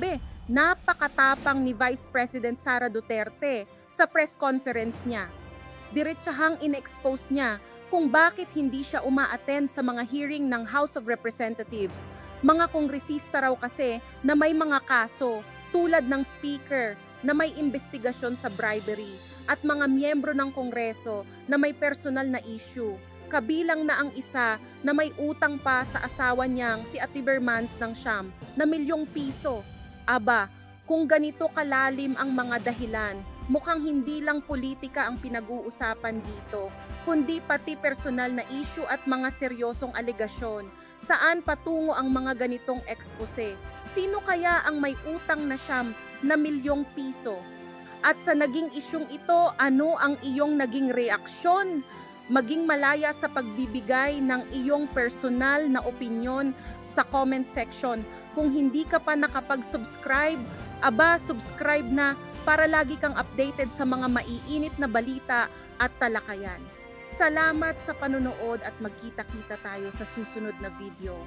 sinabi, napakatapang ni Vice President Sara Duterte sa press conference niya. Diretsahang inexpose niya kung bakit hindi siya umaattend sa mga hearing ng House of Representatives. Mga kongresista raw kasi na may mga kaso tulad ng speaker na may investigasyon sa bribery at mga miyembro ng Kongreso na may personal na issue, kabilang na ang isa na may utang pa sa asawa niyang si Atibermans ng Siam na milyong piso Aba, kung ganito kalalim ang mga dahilan, mukhang hindi lang politika ang pinag-uusapan dito, kundi pati personal na issue at mga seryosong alegasyon. Saan patungo ang mga ganitong expose? Sino kaya ang may utang na siyam na milyong piso? At sa naging isyong ito, ano ang iyong naging reaksyon? Maging malaya sa pagbibigay ng iyong personal na opinyon sa comment section. Kung hindi ka pa nakapag-subscribe, aba, subscribe na para lagi kang updated sa mga maiinit na balita at talakayan. Salamat sa panonood at magkita-kita tayo sa susunod na video.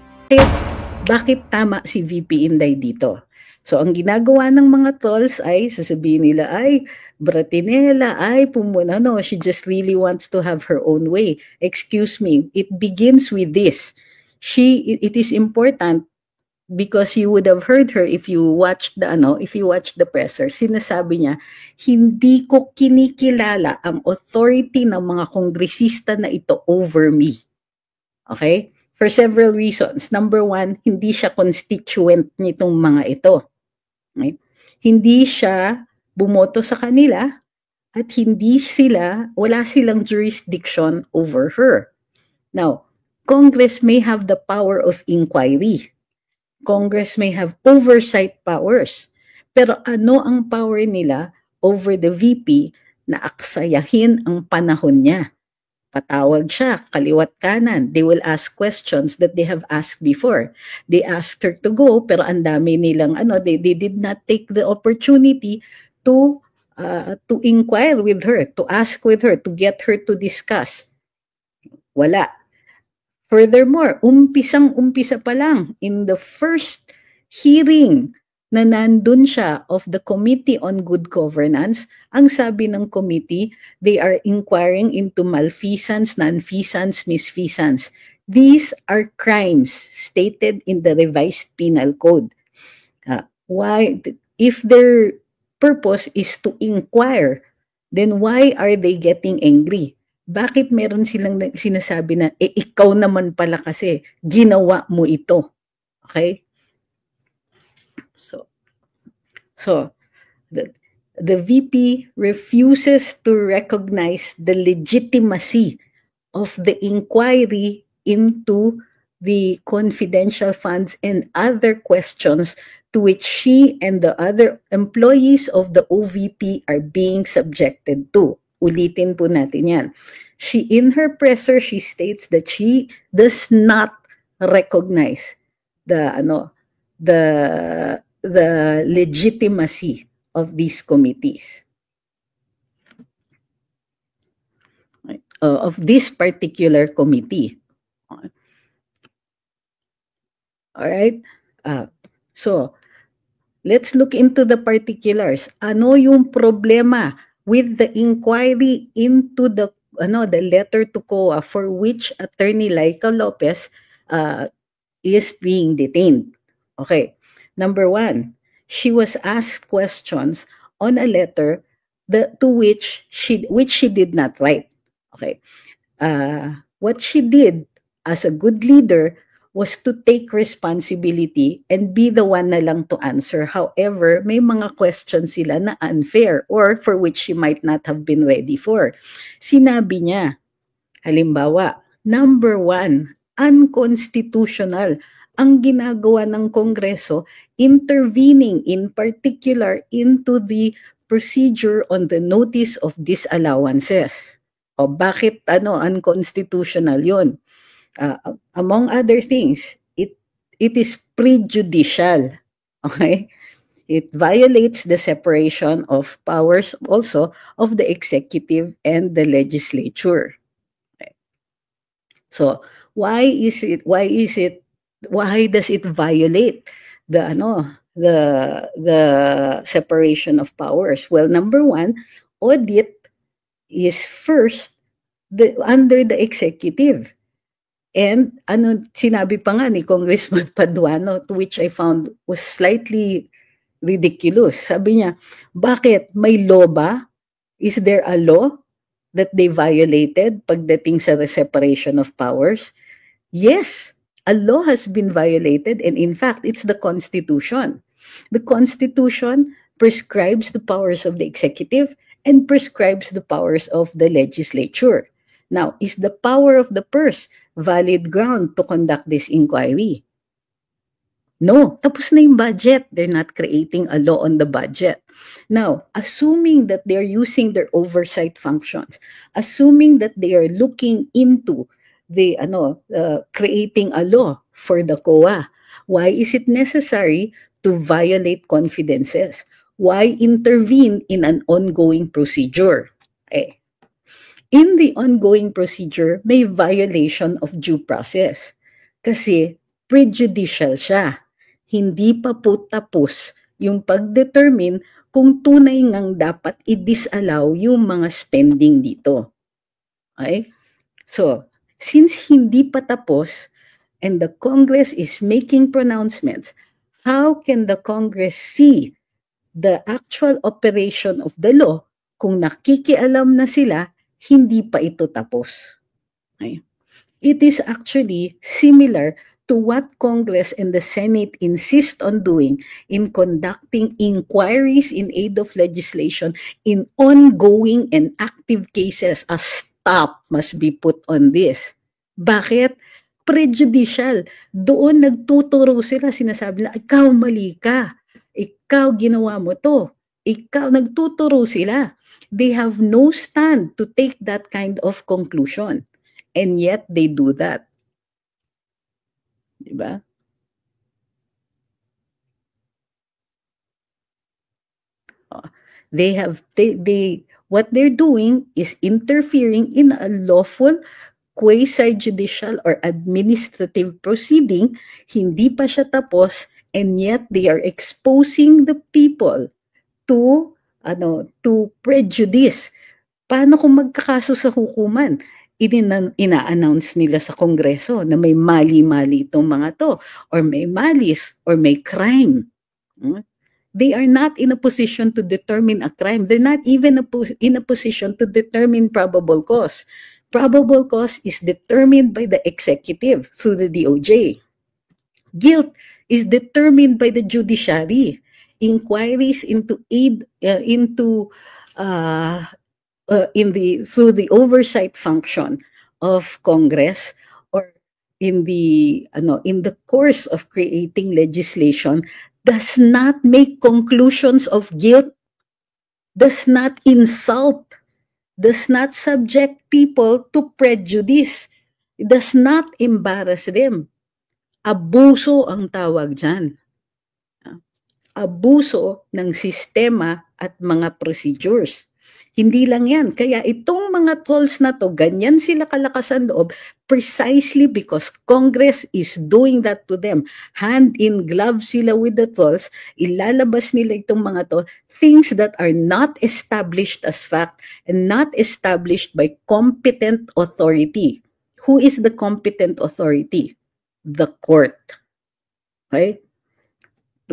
Bakit tama si VP Inday dito? So ang ginagawa ng mga tolls ay sasabihin nila ay Bratinela ay pumuna no she just really wants to have her own way. Excuse me, it begins with this. She it is important because you would have heard her if you watched the ano, if you watched the presser. Sinasabi niya, hindi ko kinikilala ang authority ng mga kongresista na ito over me. Okay? For several reasons. Number one, hindi siya constituent nitong mga ito. Okay? Hindi siya bumoto sa kanila at hindi sila, wala silang jurisdiction over her. Now, Congress may have the power of inquiry Congress may have oversight powers. Pero ano ang power nila over the VP na aksayahin ang panahon niya? Patawag siya, kaliwat kanan. They will ask questions that they have asked before. They asked her to go, pero ang dami nilang ano, they, they did not take the opportunity to uh, to inquire with her, to ask with her, to get her to discuss. Wala Furthermore, umpisang-umpisa pa lang in the first hearing na nandun siya of the Committee on Good Governance, ang sabi ng committee, they are inquiring into malfeasance, nonfeasance, misfeasance. These are crimes stated in the revised penal code. Uh, why, if their purpose is to inquire, then why are they getting angry? bakit meron silang sinasabi na, eh, ikaw naman pala kasi, ginawa mo ito. Okay? So, so the, the VP refuses to recognize the legitimacy of the inquiry into the confidential funds and other questions to which she and the other employees of the OVP are being subjected to. Ulitin po natin yan. She, in her presser, she states that she does not recognize the, ano, the, the legitimacy of these committees. Uh, of this particular committee. All right? Uh, so, let's look into the particulars. Ano yung problema with the inquiry into the ano, the letter to COA for which attorney Laika Lopez uh, is being detained. Okay. Number one, she was asked questions on a letter the, to which she which she did not write. Okay. Uh, what she did as a good leader was to take responsibility and be the one na lang to answer. However, may mga questions sila na unfair or for which she might not have been ready for. Sinabi niya, halimbawa, number one, unconstitutional ang ginagawa ng Kongreso intervening in particular into the procedure on the notice of disallowances. O bakit ano unconstitutional 'yon? uh, among other things, it it is prejudicial. Okay? It violates the separation of powers also of the executive and the legislature. So, why is it why is it why does it violate the ano the the separation of powers? Well, number 1, audit is first the, under the executive And ano sinabi pa nga ni Congressman Paduano to which I found was slightly ridiculous. Sabi niya, bakit may law ba? Is there a law that they violated pagdating sa separation of powers? Yes, a law has been violated and in fact, it's the Constitution. The Constitution prescribes the powers of the executive and prescribes the powers of the legislature. Now, is the power of the purse valid ground to conduct this inquiry. No, tapos na yung budget. They're not creating a law on the budget. Now, assuming that they're using their oversight functions, assuming that they are looking into the ano, uh, creating a law for the COA, why is it necessary to violate confidences? Why intervene in an ongoing procedure? Eh, in the ongoing procedure, may violation of due process. Kasi prejudicial siya. Hindi pa po tapos yung pagdetermine kung tunay ngang dapat i-disallow yung mga spending dito. Okay? So, since hindi pa tapos and the Congress is making pronouncements, how can the Congress see the actual operation of the law kung nakikialam na sila hindi pa ito tapos. Okay. It is actually similar to what Congress and the Senate insist on doing in conducting inquiries in aid of legislation in ongoing and active cases. A stop must be put on this. Bakit? Prejudicial. Doon nagtuturo sila, sinasabi na, ikaw mali ka. Ikaw ginawa mo to. Ikaw, nagtuturo sila they have no stand to take that kind of conclusion. And yet they do that. Diba? They have they, they what they're doing is interfering in a lawful quasi-judicial or administrative proceeding, hindi pa siya tapos, and yet they are exposing the people to ano, to prejudice. Paano kung magkakaso sa hukuman? ina-announce nila sa Kongreso na may mali-mali itong mga to, or may malis, or may crime. Hmm? They are not in a position to determine a crime. They're not even in a position to determine probable cause. Probable cause is determined by the executive through the DOJ. Guilt is determined by the judiciary inquiries into aid uh, into uh, uh, in the through the oversight function of Congress or in the ano, in the course of creating legislation does not make conclusions of guilt, does not insult, does not subject people to prejudice, does not embarrass them. Abuso ang tawag dyan. abuso ng sistema at mga procedures. Hindi lang yan. Kaya itong mga tolls na to, ganyan sila kalakas ang loob precisely because Congress is doing that to them. Hand in glove sila with the tolls, Ilalabas nila itong mga to, things that are not established as fact and not established by competent authority. Who is the competent authority? The court. Okay?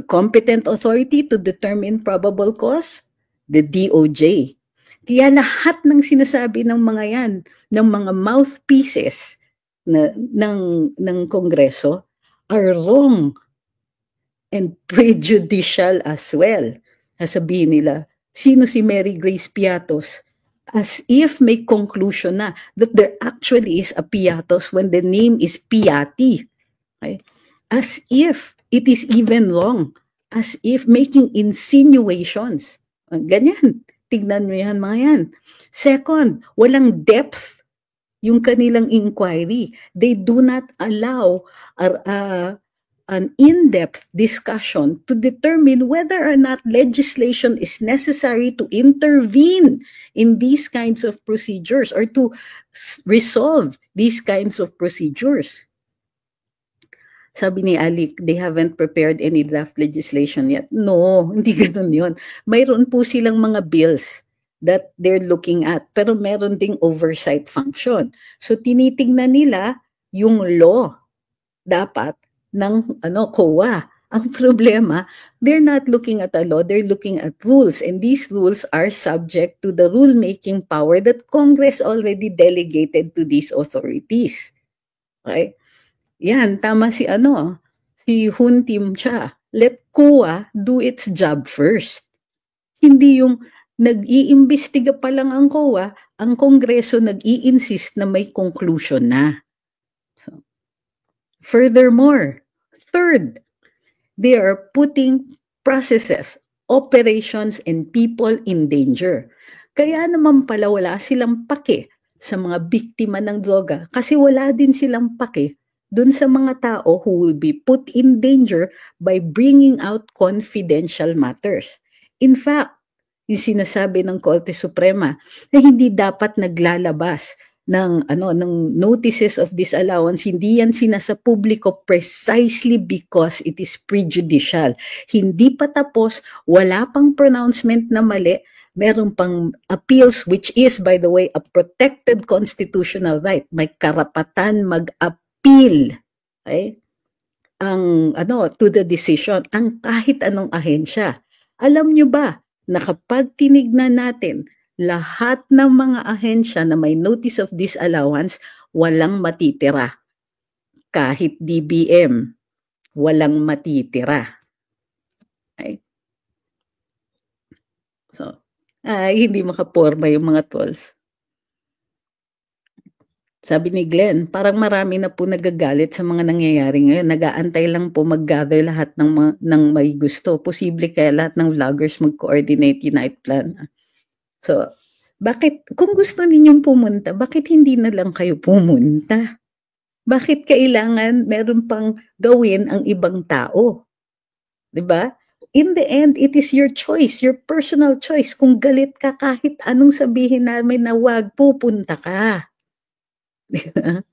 the competent authority to determine probable cause, the DOJ. Kaya lahat ng sinasabi ng mga yan, ng mga mouthpieces na, ng, ng Kongreso are wrong and prejudicial as well. Sasabihin nila, sino si Mary Grace Piatos? As if may conclusion na that there actually is a Piatos when the name is Piati. Okay? As if It is even wrong as if making insinuations. Ah, ganyan. Tignan nyo yan, mga yan. Second, walang depth yung kanilang inquiry. They do not allow a, uh, an in-depth discussion to determine whether or not legislation is necessary to intervene in these kinds of procedures or to resolve these kinds of procedures. Sabi ni Alik, they haven't prepared any draft legislation yet. No, hindi ganun yun. Mayroon po silang mga bills that they're looking at. Pero meron ding oversight function. So tinitingnan nila yung law dapat ng ano COA. Ang problema, they're not looking at a law, they're looking at rules. And these rules are subject to the rulemaking power that Congress already delegated to these authorities. Okay? Yan, tama si ano, si Hun Tim Cha. Let COA do its job first. Hindi yung nag-iimbestiga pa lang ang COA, ang Kongreso nag-i-insist na may conclusion na. So, furthermore, third, they are putting processes, operations, and people in danger. Kaya naman pala wala silang pake sa mga biktima ng droga kasi wala din silang pake dun sa mga tao who will be put in danger by bringing out confidential matters. In fact, yung sinasabi ng Korte Suprema na hindi dapat naglalabas ng ano ng notices of disallowance hindi yan sinasa publiko precisely because it is prejudicial hindi pa tapos wala pang pronouncement na mali meron pang appeals which is by the way a protected constitutional right may karapatan mag-appeal appeal okay, ang ano to the decision ang kahit anong ahensya. Alam nyo ba na kapag tinignan natin lahat ng mga ahensya na may notice of disallowance, walang matitira. Kahit DBM, walang matitira. Okay. So, ay, hindi makaporma yung mga tolls. Sabi ni Glenn, parang marami na po nagagalit sa mga nangyayari ngayon. Nagaantay lang po mag-gather lahat ng, ma- ng may gusto. Posible kaya lahat ng vloggers mag-coordinate night Plan. So, bakit, kung gusto ninyong pumunta, bakit hindi na lang kayo pumunta? Bakit kailangan meron pang gawin ang ibang tao? 'Di ba? in the end, it is your choice, your personal choice. Kung galit ka kahit anong sabihin na may nawag, pupunta ka. Diba?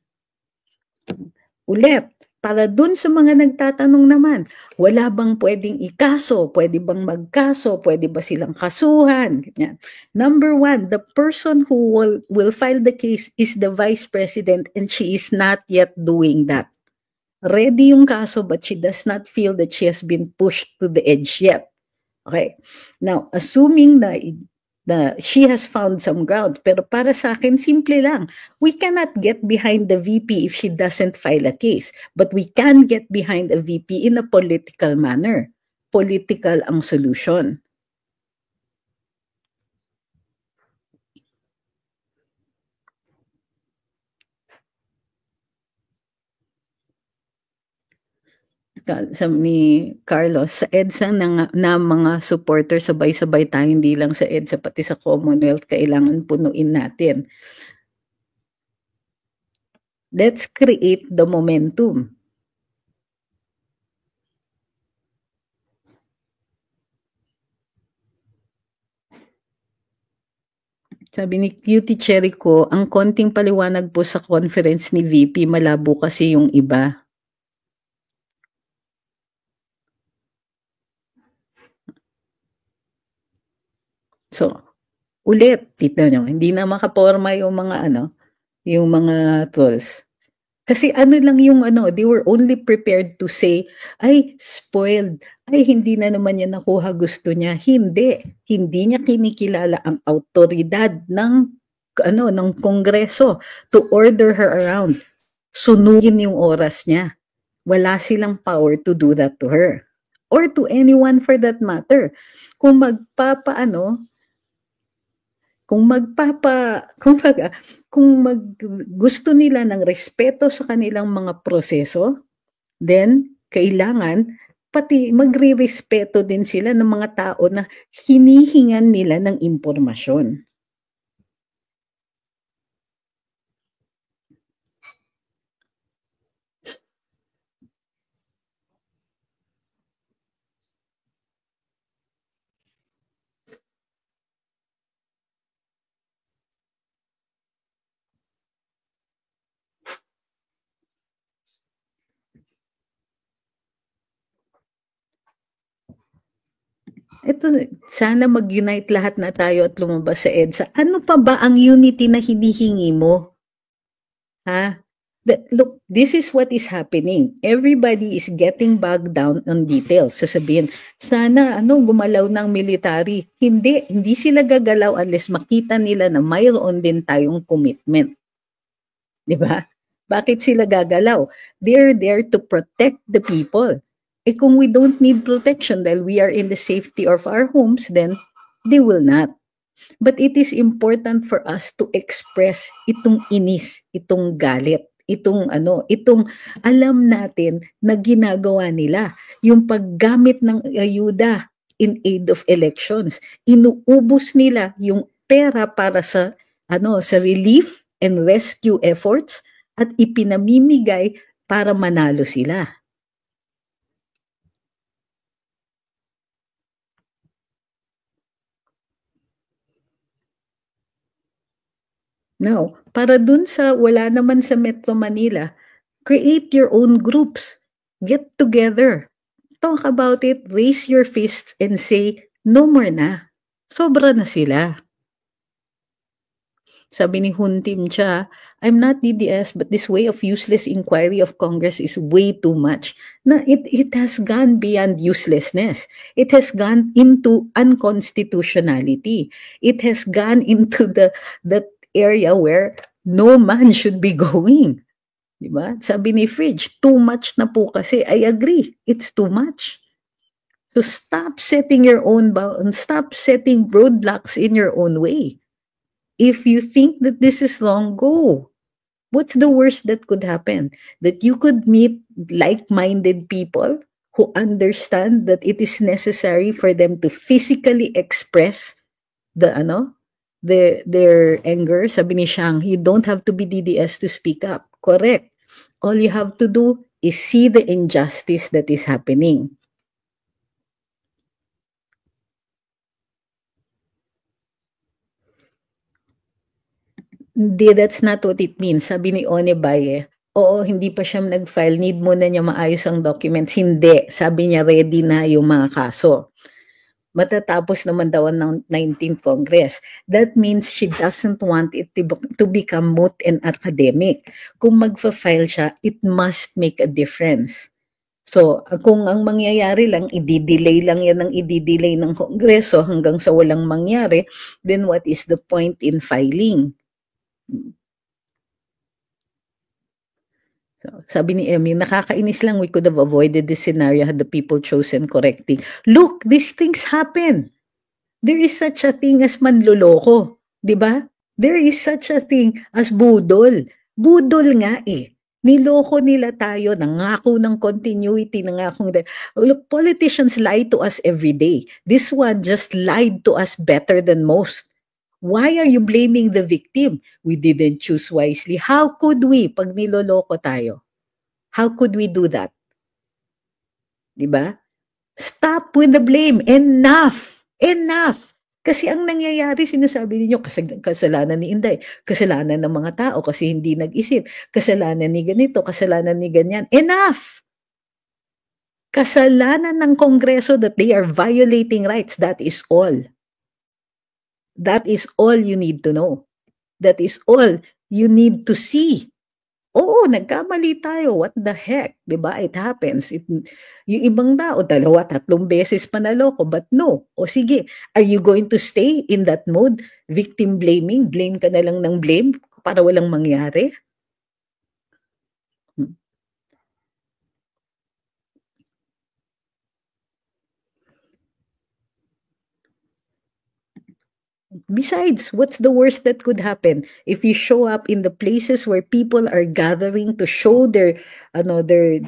Ulit, para dun sa mga nagtatanong naman, wala bang pwedeng ikaso? Pwede bang magkaso? Pwede ba silang kasuhan? Ganyan. Number one, the person who will, will file the case is the vice president and she is not yet doing that. Ready yung kaso but she does not feel that she has been pushed to the edge yet. Okay. Now, assuming na the, she has found some ground. Pero para sa akin, simple lang. We cannot get behind the VP if she doesn't file a case. But we can get behind a VP in a political manner. Political ang solution. sa, ni Carlos sa EDSA na, na mga supporter sabay-sabay tayo hindi lang sa EDSA pati sa Commonwealth kailangan punuin natin. Let's create the momentum. Sabi ni Cutie Cherry ko, ang konting paliwanag po sa conference ni VP, malabo kasi yung iba. So, ulit, kita nyo, hindi na makaporma yung mga ano, yung mga trolls. Kasi ano lang yung ano, they were only prepared to say, ay, spoiled. Ay, hindi na naman niya nakuha gusto niya. Hindi. Hindi niya kinikilala ang autoridad ng ano ng kongreso to order her around. Sunugin yung oras niya. Wala silang power to do that to her or to anyone for that matter. Kung magpapaano, kung magpapa kung mag, kung mag gusto nila ng respeto sa kanilang mga proseso then kailangan pati magrerespeto din sila ng mga tao na hinihingan nila ng impormasyon Ito, sana mag-unite lahat na tayo at lumabas sa EDSA. Ano pa ba ang unity na hinihingi mo? Ha? The, look, this is what is happening. Everybody is getting bogged down on details. Sasabihin, sana ano, gumalaw ng military. Hindi, hindi sila gagalaw unless makita nila na mayroon din tayong commitment. Di ba? Bakit sila gagalaw? They're there to protect the people. Eh kung we don't need protection dahil we are in the safety of our homes, then they will not. But it is important for us to express itong inis, itong galit, itong ano, itong alam natin na ginagawa nila. Yung paggamit ng ayuda in aid of elections, inuubos nila yung pera para sa ano, sa relief and rescue efforts at ipinamimigay para manalo sila. Now, para dun sa wala naman sa Metro Manila, create your own groups. Get together. Talk about it, raise your fists and say, no more na. Sobra na sila. Sabi ni Hun Tim Cha, I'm not DDS but this way of useless inquiry of Congress is way too much. Na it it has gone beyond uselessness. It has gone into unconstitutionality. It has gone into the the area where no man should be going. Di ba? Sabi ni Fridge, too much na po kasi. I agree, it's too much. So stop setting your own bounds, stop setting roadblocks in your own way. If you think that this is long, go. What's the worst that could happen? That you could meet like-minded people who understand that it is necessary for them to physically express the ano the, their anger. Sabi ni Shang, you don't have to be DDS to speak up. Correct. All you have to do is see the injustice that is happening. Hindi, that's not what it means. Sabi ni Onebaye, oo, hindi pa siya nag-file, need muna niya maayos ang documents. Hindi, sabi niya ready na yung mga kaso matatapos naman daw ng 19th Congress. That means she doesn't want it to become moot and academic. Kung magfa-file siya, it must make a difference. So, kung ang mangyayari lang, ididelay lang yan ng ididelay ng Kongreso hanggang sa walang mangyari, then what is the point in filing? So, sabi ni Emmy, nakakainis lang, we could have avoided this scenario had the people chosen correctly. Look, these things happen. There is such a thing as manloloko, di ba? There is such a thing as budol. Budol nga eh. Niloko nila tayo, nangako ng continuity, nangako ng... Look, politicians lie to us every day. This one just lied to us better than most. Why are you blaming the victim? We didn't choose wisely. How could we pag niloloko tayo? How could we do that? 'Di ba? Stop with the blame. Enough. Enough. Kasi ang nangyayari, sinasabi ninyo, kasalanan ni Inday, kasalanan ng mga tao kasi hindi nag-isip, kasalanan ni ganito, kasalanan ni ganyan. Enough! Kasalanan ng Kongreso that they are violating rights, that is all. That is all you need to know. That is all you need to see. Oo, nagkamali tayo. What the heck? ba diba? It happens. It, yung ibang tao, dalawa, tatlong beses pa naloko. But no. O sige, are you going to stay in that mode? Victim blaming? Blame ka na lang ng blame para walang mangyari? besides, what's the worst that could happen if you show up in the places where people are gathering to show their, ano, their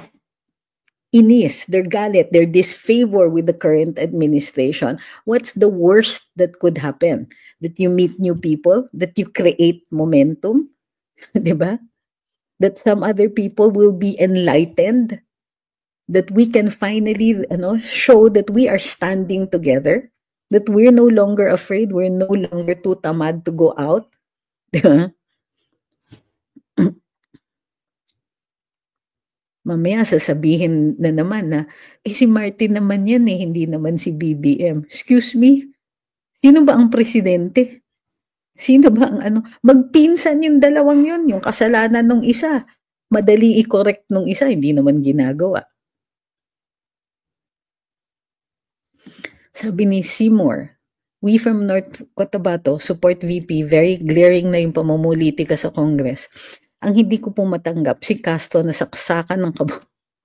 inis, their galit, their disfavor with the current administration? What's the worst that could happen? That you meet new people, that you create momentum, di ba? That some other people will be enlightened, that we can finally, ano, show that we are standing together that we're no longer afraid, we're no longer too tamad to go out. Mamaya sasabihin na naman na, eh si Martin naman yan eh, hindi naman si BBM. Excuse me, sino ba ang presidente? Sino ba ang ano? Magpinsan yung dalawang yun, yung kasalanan ng isa. Madali i-correct ng isa, hindi naman ginagawa. Sabi ni Seymour, We from North Cotabato support VP. Very glaring na yung pamumulitika sa Congress. Ang hindi ko po matanggap, si Castro na saksakan ng kabo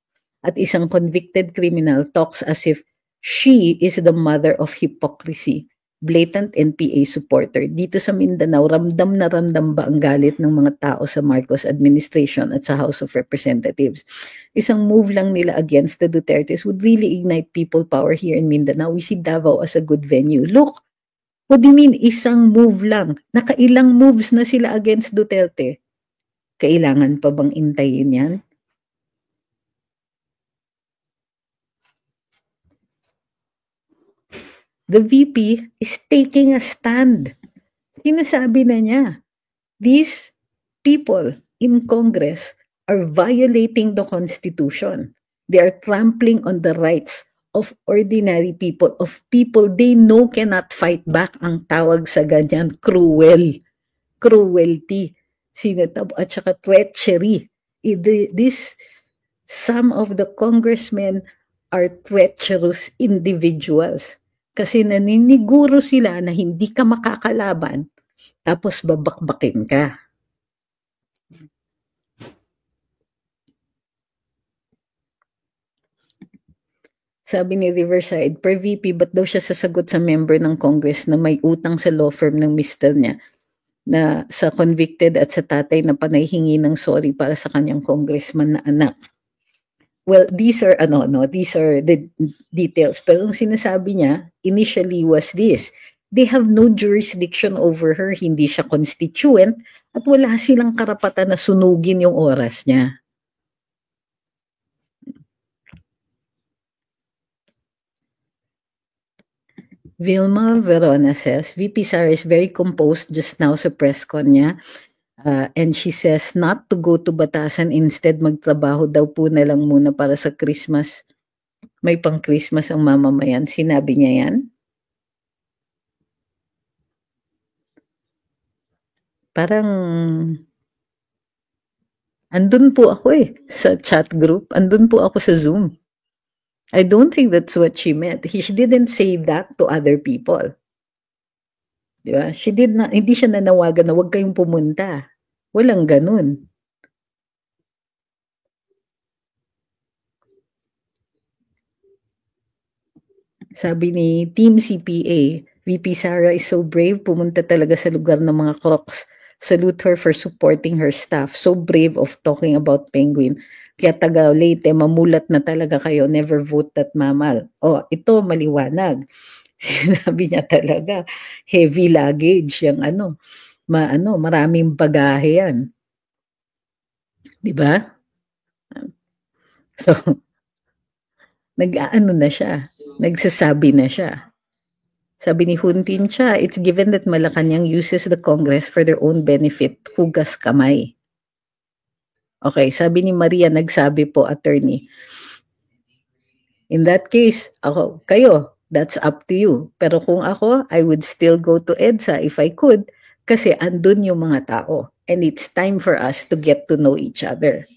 at isang convicted criminal talks as if she is the mother of hypocrisy blatant NPA supporter dito sa Mindanao, ramdam na ramdam ba ang galit ng mga tao sa Marcos administration at sa House of Representatives? Isang move lang nila against the Dutertes would really ignite people power here in Mindanao. We see Davao as a good venue. Look, what do you mean isang move lang? Nakailang moves na sila against Duterte. Kailangan pa bang intayin yan? the VP is taking a stand. Sinasabi na niya, these people in Congress are violating the Constitution. They are trampling on the rights of ordinary people, of people they know cannot fight back ang tawag sa ganyan, cruel, cruelty, sinatab at saka treachery. This, some of the congressmen are treacherous individuals. Kasi naniniguro sila na hindi ka makakalaban tapos babakbakin ka. Sabi ni Riverside, per VP, ba't daw siya sasagot sa member ng Congress na may utang sa law firm ng mister niya na sa convicted at sa tatay na panayhingi ng sorry para sa kanyang congressman na anak? well, these are ano no, these are the details. Pero ang sinasabi niya initially was this. They have no jurisdiction over her, hindi siya constituent at wala silang karapatan na sunugin yung oras niya. Vilma Verona says, VP Sara is very composed just now sa press con niya. Uh, and she says not to go to Batasan, instead magtrabaho daw po na lang muna para sa Christmas. May pang Christmas ang mamamayan. Sinabi niya yan? Parang andun po ako eh sa chat group. Andun po ako sa Zoom. I don't think that's what she meant. He, she didn't say that to other people. Di ba? She did na hindi siya nanawagan na huwag kayong pumunta. Walang ganun. Sabi ni Team CPA, VP Sara is so brave, pumunta talaga sa lugar ng mga crocs. Salute her for supporting her staff. So brave of talking about Penguin. Kaya taga Leyte, mamulat na talaga kayo. Never vote that mamal. Oh, ito maliwanag. Sinabi niya talaga, heavy luggage yung ano, maano, maraming bagahe yan. 'Di ba? So nag-aano na siya, nagsasabi na siya. Sabi ni Huntin siya, it's given that Malacanang uses the Congress for their own benefit, hugas kamay. Okay, sabi ni Maria, nagsabi po, attorney. In that case, ako, kayo, That's up to you. Pero kung ako, I would still go to EDSA if I could kasi andun yung mga tao. And it's time for us to get to know each other.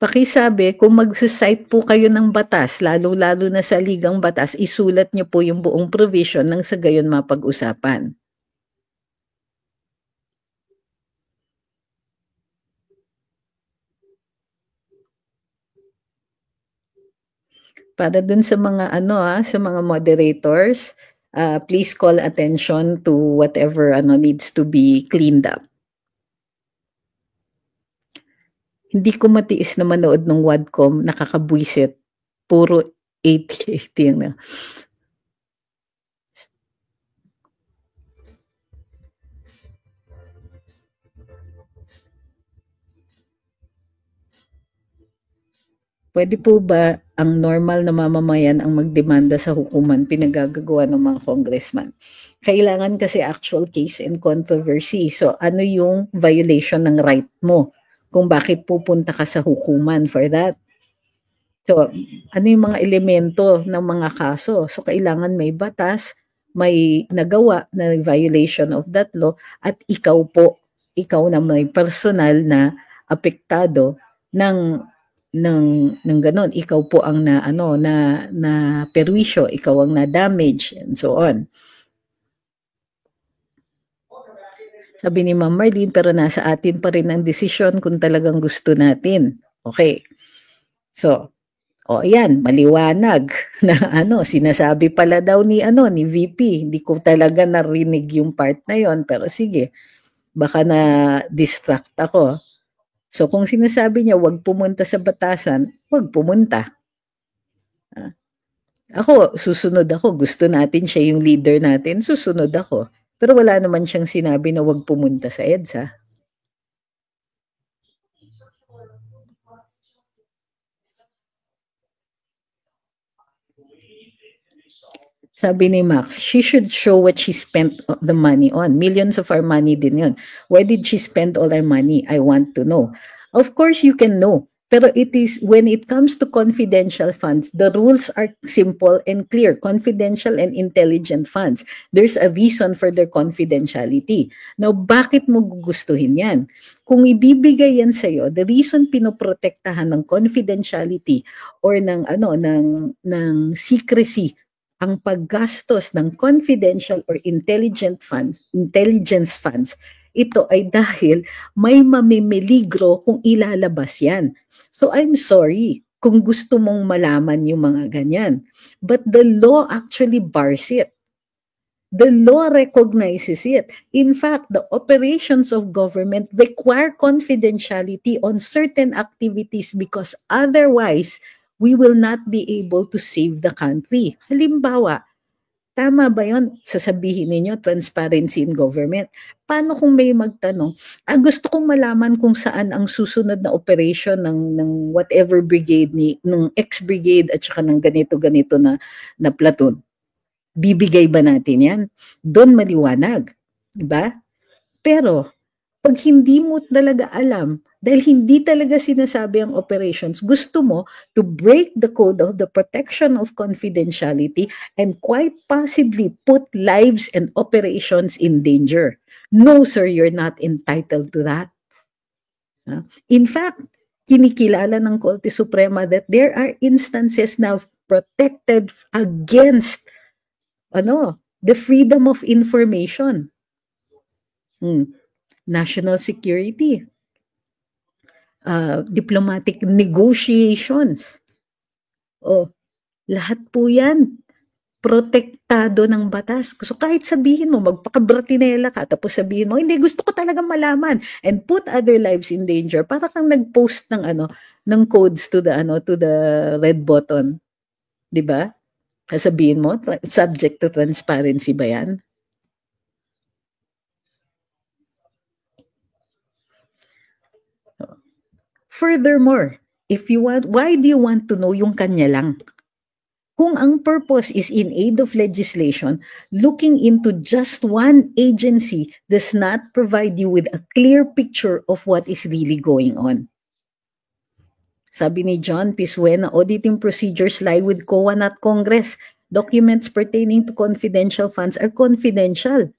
Pakisabi, kung magsasite po kayo ng batas, lalo-lalo na sa ligang batas, isulat niyo po yung buong provision ng sa gayon mapag-usapan. para dun sa mga ano ah, sa mga moderators, uh, please call attention to whatever ano needs to be cleaned up. Hindi ko matiis na manood ng Wadcom, nakakabwisit. Puro 880 na. Pwede po ba ang normal na mamamayan ang magdemanda sa hukuman pinagagagawa ng mga congressman? Kailangan kasi actual case and controversy. So ano yung violation ng right mo? Kung bakit pupunta ka sa hukuman for that? So ano yung mga elemento ng mga kaso? So kailangan may batas, may nagawa na violation of that law at ikaw po, ikaw na may personal na apektado ng ng ng ganun ikaw po ang na ano na na perwisyo ikaw ang na damage and so on Sabi ni Ma'am Marlene, pero nasa atin pa rin ang desisyon kung talagang gusto natin. Okay. So, o oh, yan, maliwanag na ano, sinasabi pala daw ni ano ni VP. Hindi ko talaga narinig yung part na yon pero sige. Baka na distract ako. So kung sinasabi niya huwag pumunta sa batasan, huwag pumunta. Ah. Ako, susunod ako. Gusto natin siya yung leader natin, susunod ako. Pero wala naman siyang sinabi na huwag pumunta sa EDSA. Sabi ni Max, she should show what she spent the money on. Millions of our money din yun. Why did she spend all our money? I want to know. Of course, you can know. Pero it is, when it comes to confidential funds, the rules are simple and clear. Confidential and intelligent funds. There's a reason for their confidentiality. Now, bakit mo gugustuhin yan? Kung ibibigay yan sa'yo, the reason pinoprotektahan ng confidentiality or ng, ano, ng, ng secrecy ang paggastos ng confidential or intelligent funds, intelligence funds, ito ay dahil may mamimeligro kung ilalabas yan. So I'm sorry kung gusto mong malaman yung mga ganyan. But the law actually bars it. The law recognizes it. In fact, the operations of government require confidentiality on certain activities because otherwise, we will not be able to save the country. Halimbawa, Tama ba yon? Sasabihin ninyo, transparency in government. Paano kung may magtanong, ah, gusto kong malaman kung saan ang susunod na operation ng, ng whatever brigade, ni, ng ex brigade at saka ng ganito-ganito na, na platoon. Bibigay ba natin yan? Doon maliwanag. Diba? Pero, pag hindi mo talaga alam dahil hindi talaga sinasabi ang operations. Gusto mo to break the code of the protection of confidentiality and quite possibly put lives and operations in danger. No, sir, you're not entitled to that. Ah, in fact, kinikilala ng Korte Suprema that there are instances now protected against ano, the freedom of information. Hmm. National security uh, diplomatic negotiations. Oh, lahat po yan protektado ng batas. So kahit sabihin mo, magpakabratinela ka, tapos sabihin mo, hindi, gusto ko talaga malaman and put other lives in danger. Para kang nag-post ng, ano, ng codes to the, ano, to the red button. 'Di ba? Diba? Sabihin mo, subject to transparency ba yan? Furthermore, if you want, why do you want to know yung kanya lang? Kung ang purpose is in aid of legislation, looking into just one agency does not provide you with a clear picture of what is really going on. Sabi ni John Pisuena, auditing procedures lie with COA not Congress. Documents pertaining to confidential funds are confidential.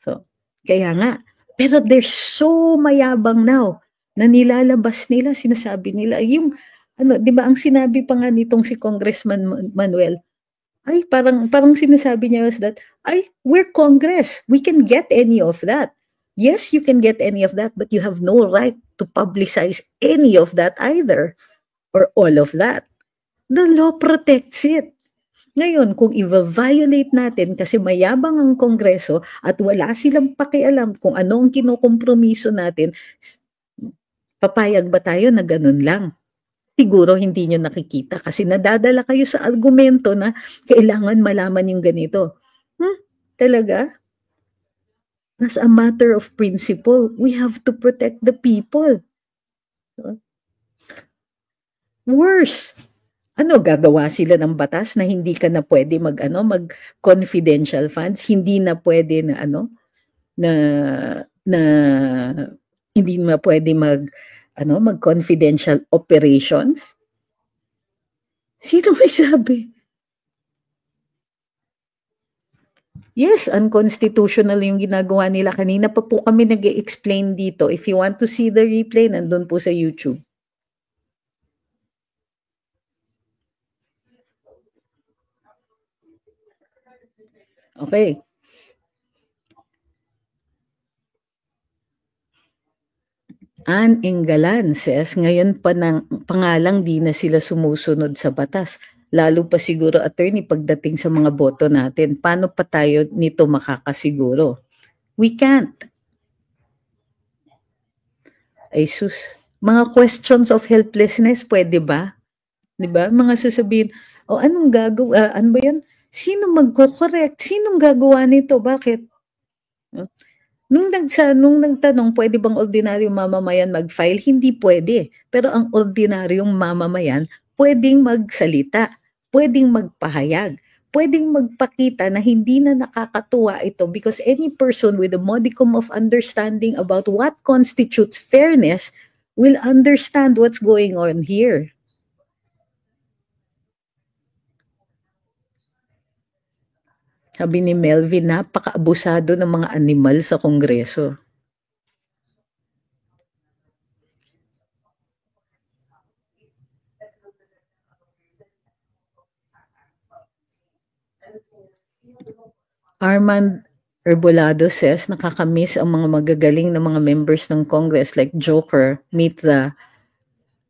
So, kaya nga. Pero they're so mayabang now na nilalabas nila, sinasabi nila. Yung, ano, di ba, ang sinabi pa nga nitong si Congressman Manuel, ay, parang, parang sinasabi niya was that, ay, we're Congress. We can get any of that. Yes, you can get any of that, but you have no right to publicize any of that either or all of that. The law protects it. Ngayon, kung i-violate natin kasi mayabang ang Kongreso at wala silang pakialam kung ano ang kinokompromiso natin, Papayag ba tayo na ganun lang? Siguro hindi nyo nakikita kasi nadadala kayo sa argumento na kailangan malaman yung ganito. Hmm? Talaga? As a matter of principle, we have to protect the people. Worse, ano gagawa sila ng batas na hindi ka na pwede mag ano mag confidential funds hindi na pwede na ano na na hindi na pwede mag ano, mag-confidential operations? Sino may sabi? Yes, unconstitutional yung ginagawa nila. Kanina pa po kami nag explain dito. If you want to see the replay, nandun po sa YouTube. Okay. Anne Engalan says ngayon pa ng pangalang di na sila sumusunod sa batas. Lalo pa siguro attorney pagdating sa mga boto natin. Paano pa tayo nito makakasiguro? We can't. Ay sus. Mga questions of helplessness, pwede ba? Di ba? Mga sasabihin, o oh, anong gagawa? Uh, ano ba yan? Sino magko-correct? Sinong gagawa nito? Bakit? Huh? Nung, nagsa, nung nagtanong, pwede bang ordinaryong mamamayan mag-file? Hindi pwede. Pero ang ordinaryong mamamayan, pwedeng magsalita, pwedeng magpahayag, pwedeng magpakita na hindi na nakakatuwa ito because any person with a modicum of understanding about what constitutes fairness will understand what's going on here. Sabi ni Melvin, napaka-abusado ng mga animal sa Kongreso. Armand Herbolado says, nakakamiss ang mga magagaling ng mga members ng Congress like Joker, Mitra,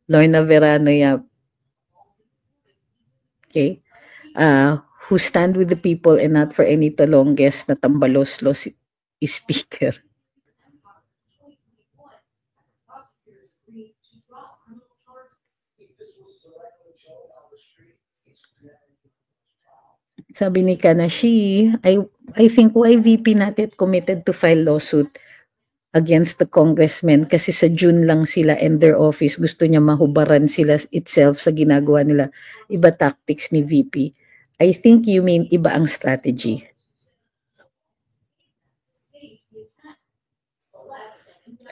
Lorna Verano Yap. Okay. Uh, who stand with the people and not for any talongges na tambalos-los speaker. Sabi ni Kanashi, I, I think YVP natin committed to file lawsuit against the congressmen kasi sa June lang sila and their office gusto niya mahubaran sila itself sa ginagawa nila. Iba tactics ni VP I think you mean iba ang strategy.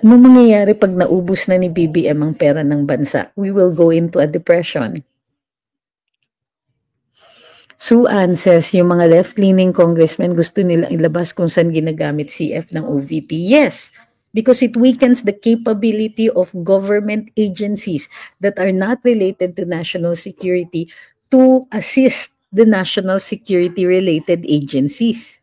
Ano mangyayari pag naubos na ni BBM ang pera ng bansa? We will go into a depression. Sue Ann says, yung mga left-leaning congressmen gusto nilang ilabas kung saan ginagamit CF ng OVP. Yes, because it weakens the capability of government agencies that are not related to national security to assist the national security related agencies.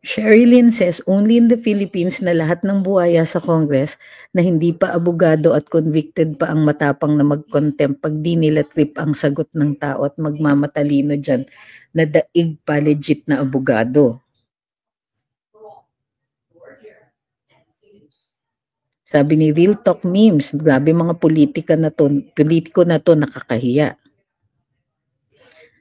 Sherilyn says, only in the Philippines na lahat ng buhaya sa Congress na hindi pa abogado at convicted pa ang matapang na mag-contempt pag di nila trip ang sagot ng tao at magmamatalino dyan na daig pa legit na abogado. Sabi ni Real Talk Memes, grabe mga politika na to, politiko na to nakakahiya.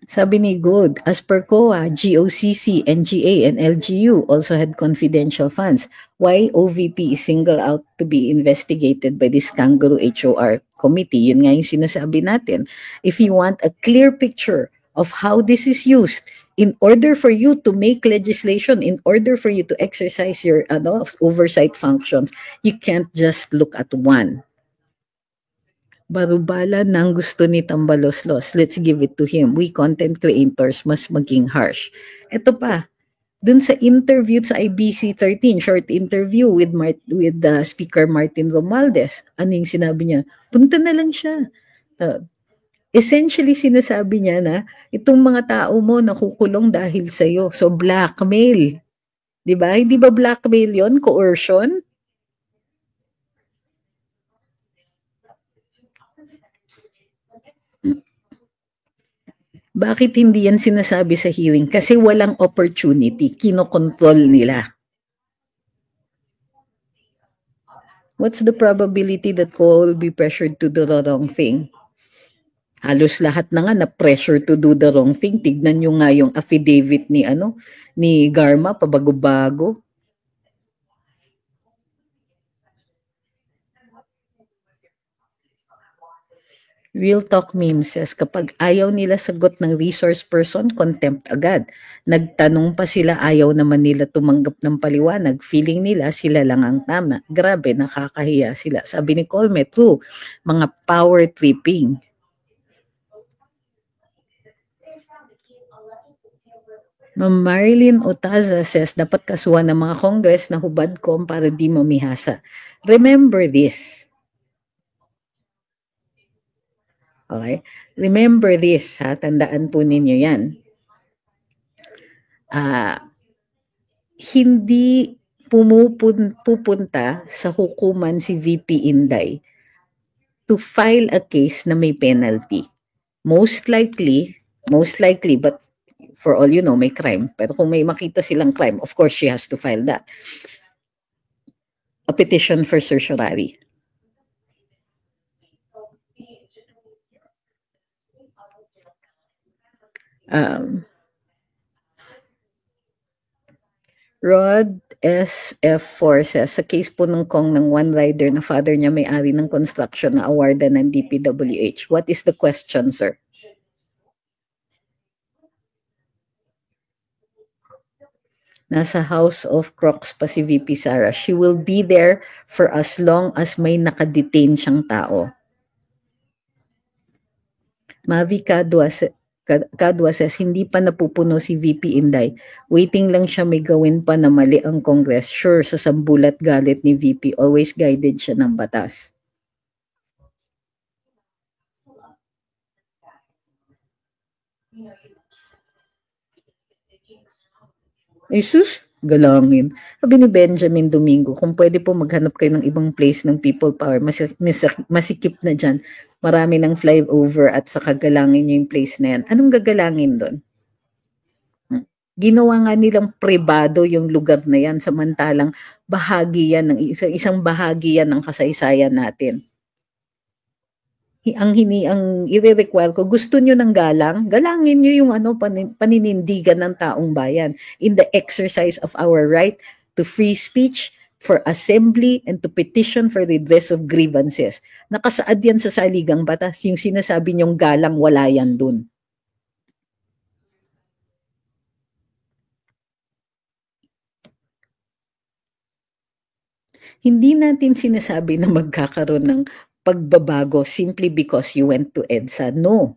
Sabi ni Good, as per COA, GOCC, NGA, and LGU also had confidential funds. Why OVP is singled out to be investigated by this kangaroo HOR committee? Yun nga yung sinasabi natin. If you want a clear picture of how this is used, in order for you to make legislation, in order for you to exercise your ano, oversight functions, you can't just look at one barubala ng gusto ni Tambaloslos. Let's give it to him. We content creators must maging harsh. Ito pa, dun sa interview sa IBC 13, short interview with Mart- with uh, Speaker Martin Romualdez, ano yung sinabi niya? Punta na lang siya. Uh, essentially sinasabi niya na itong mga tao mo nakukulong dahil sa iyo. So blackmail. 'Di ba? Hindi ba blackmail 'yon? Coercion? Bakit hindi yan sinasabi sa healing? Kasi walang opportunity, kinokontrol nila. What's the probability that Koa will be pressured to do the wrong thing? Halos lahat na nga na pressure to do the wrong thing. Tignan nyo nga yung affidavit ni ano ni Garma pabago-bago. Real Talk Meme says, kapag ayaw nila sagot ng resource person, contempt agad. Nagtanong pa sila, ayaw naman nila tumanggap ng paliwanag. Feeling nila, sila lang ang tama. Grabe, nakakahiya sila. Sabi ni Colme, true, mga power tripping. Ma'am Marilyn Otaza says, dapat kasuhan ng mga Congress na hubad kom para di mamihasa. Remember this Okay? Remember this, ha? Tandaan po ninyo yan. Uh, hindi pumupun, pupunta sa hukuman si VP Inday to file a case na may penalty. Most likely, most likely, but for all you know, may crime. Pero kung may makita silang crime, of course, she has to file that. A petition for certiorari. um, Rod SF 4 Forces, sa case po ng Kong ng one rider na father niya may-ari ng construction na awardan ng DPWH. What is the question, sir? Nasa House of Crocs pa si VP Sara. She will be there for as long as may nakadetain siyang tao. Mavi Cadua Kadwa says, hindi pa napupuno si VP Inday. Waiting lang siya may gawin pa na mali ang Congress. Sure, sa sambulat galit ni VP, always guided siya ng batas. Isus? galangin. Sabi ni Benjamin Domingo, kung pwede po maghanap kayo ng ibang place ng people power, mas, mas, masikip na dyan. Marami ng flyover at sa galangin yung place na yan. Anong gagalangin doon? Hmm. Ginawa nga nilang pribado yung lugar na yan samantalang bahagi yan, ng isang, isang bahagi yan ng kasaysayan natin ang hini ang i-require ko gusto niyo ng galang galangin niyo yung ano paninindigan ng taong bayan in the exercise of our right to free speech for assembly and to petition for redress of grievances nakasaad yan sa saligang batas yung sinasabi niyong galang wala yan dun hindi natin sinasabi na magkakaroon ng pagbabago simply because you went to EDSA. No.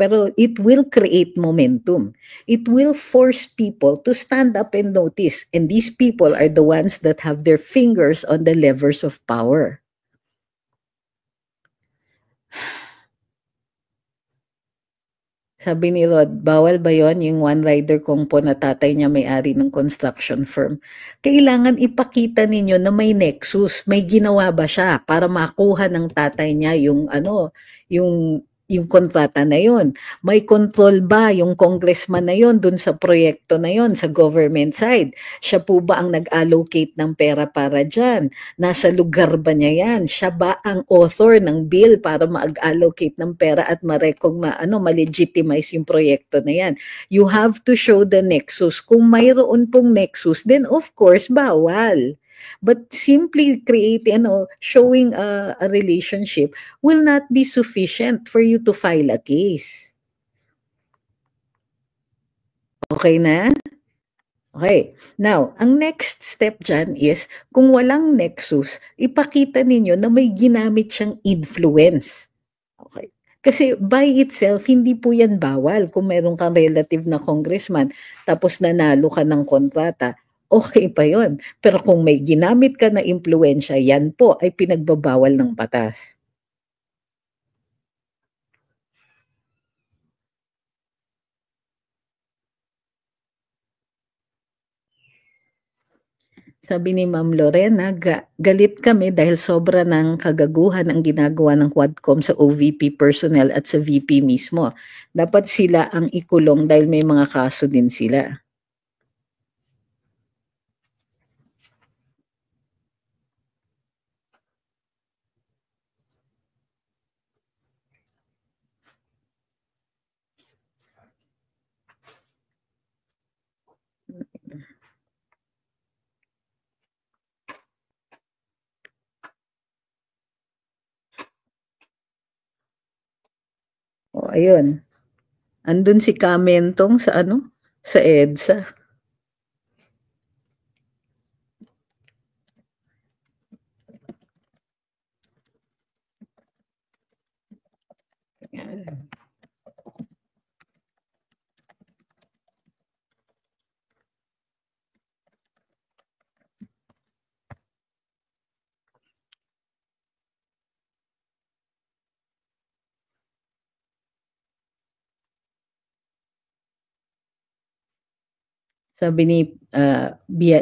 Pero it will create momentum. It will force people to stand up and notice. And these people are the ones that have their fingers on the levers of power. Sabi ni Rod, bawal ba yon yung one rider kung po na tatay niya may-ari ng construction firm? Kailangan ipakita ninyo na may nexus, may ginawa ba siya para makuha ng tatay niya yung ano, yung yung kontrata na yon. May control ba yung congressman na yon dun sa proyekto na yon sa government side? Siya po ba ang nag-allocate ng pera para dyan? Nasa lugar ba niya yan? Siya ba ang author ng bill para mag-allocate ng pera at marekog ma, ano, malegitimize yung proyekto na yan? You have to show the nexus. Kung mayroon pong nexus, then of course, bawal. But simply creating, ano, showing a, a relationship will not be sufficient for you to file a case. Okay na? Okay. Now, ang next step dyan is, kung walang nexus, ipakita ninyo na may ginamit siyang influence. Okay. Kasi by itself, hindi po yan bawal. Kung meron kang relative na congressman, tapos nanalo ka ng kontrata, okay pa yon. Pero kung may ginamit ka na impluensya, yan po ay pinagbabawal ng batas. Sabi ni Ma'am Lorena, ga- galit kami dahil sobra ng kagaguhan ang ginagawa ng Quadcom sa OVP personnel at sa VP mismo. Dapat sila ang ikulong dahil may mga kaso din sila. ayun. Andun si Kamentong sa ano? Sa EDSA. Ayan. Sabi ni uh,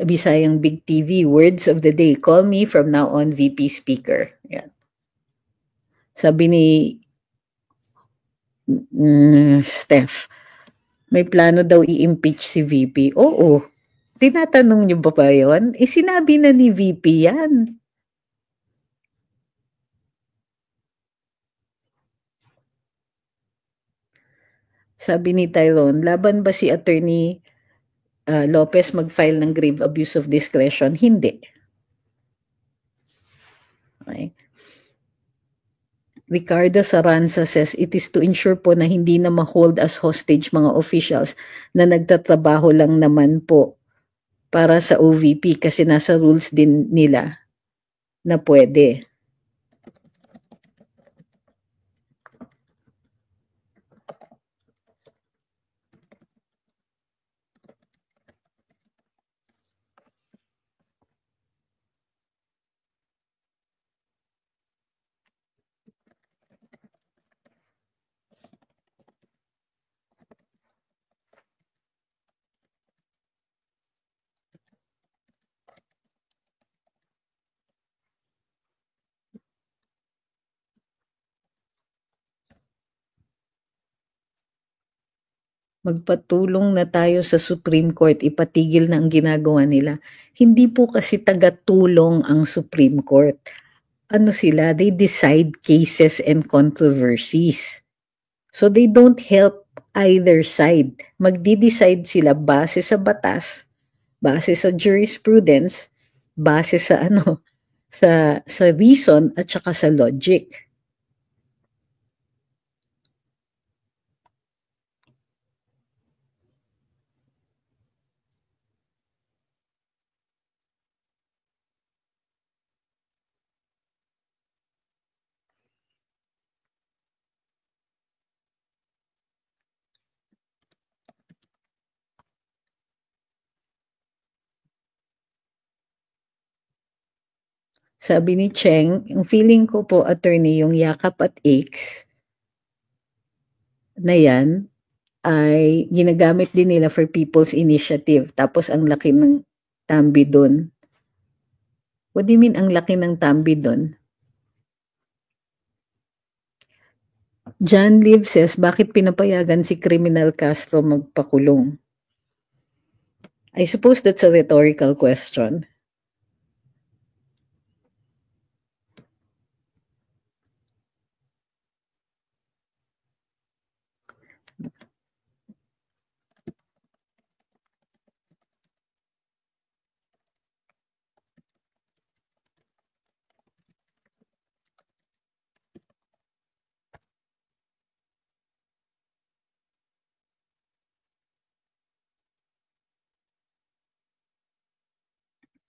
Bisayang Big TV, words of the day, call me from now on VP Speaker. Yan. Sabi ni mm, Steph, may plano daw i-impeach si VP. Oo. Tinatanong niyo ba pa yun? Eh, sinabi na ni VP yan. Sabi ni Tylon, laban ba si attorney uh, Lopez mag-file ng grave abuse of discretion? Hindi. Okay. Ricardo Saranza says, it is to ensure po na hindi na ma-hold as hostage mga officials na nagtatrabaho lang naman po para sa OVP kasi nasa rules din nila na pwede. Magpatulong na tayo sa Supreme Court, ipatigil na ang ginagawa nila. Hindi po kasi taga-tulong ang Supreme Court. Ano sila? They decide cases and controversies. So they don't help either side. Magdi-decide sila base sa batas, base sa jurisprudence, base sa ano, sa sa reason at saka sa logic. Sabi ni Cheng, yung feeling ko po, attorney, yung yakap at aches na yan ay ginagamit din nila for people's initiative. Tapos ang laki ng tambi doon. What do you mean ang laki ng tambi doon? John Live says, bakit pinapayagan si Criminal Castro magpakulong? I suppose that's a rhetorical question.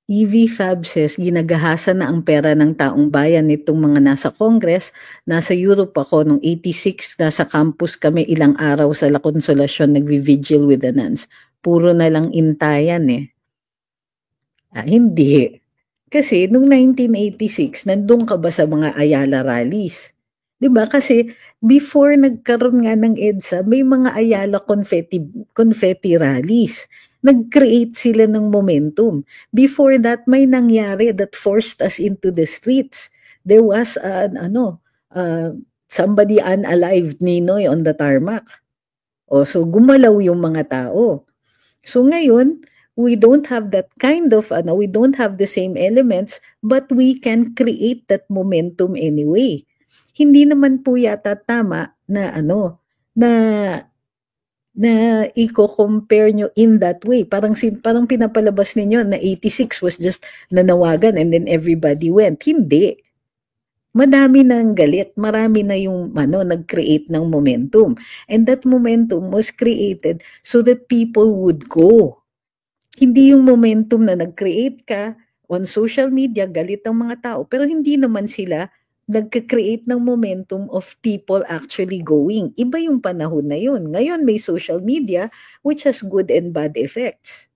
EV Fab says ginagahasa na ang pera ng taong bayan nitong mga nasa Congress. Nasa Europe ako nung 86, nasa campus kami ilang araw sa La Consolacion nagvi-vigil with the nuns. Puro na lang intayan eh. Ah, hindi. Kasi nung 1986, nandun ka ba sa mga Ayala rallies? 'Di ba? Kasi before nagkaroon nga ng EDSA, may mga Ayala confetti confetti rallies nag-create sila ng momentum. Before that, may nangyari that forced us into the streets. There was an ano, uh, somebody unalive, Ninoy on the tarmac. O, so gumalaw yung mga tao. So ngayon, we don't have that kind of ano, we don't have the same elements, but we can create that momentum anyway. Hindi naman po yata tama na ano, na na i-compare nyo in that way. Parang, parang pinapalabas ninyo na 86 was just nanawagan and then everybody went. Hindi. Madami na galit. Marami na yung ano, nag-create ng momentum. And that momentum was created so that people would go. Hindi yung momentum na nag-create ka on social media, galit ang mga tao, pero hindi naman sila nagka-create ng momentum of people actually going. Iba yung panahon na yun. Ngayon may social media which has good and bad effects.